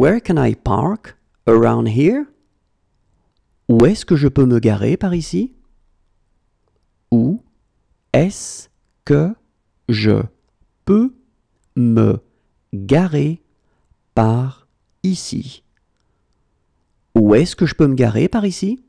Where can I park? Around here? Où est-ce que je peux me garer par ici? Où est-ce que je peux me garer par ici? Où est-ce que je peux me garer par ici?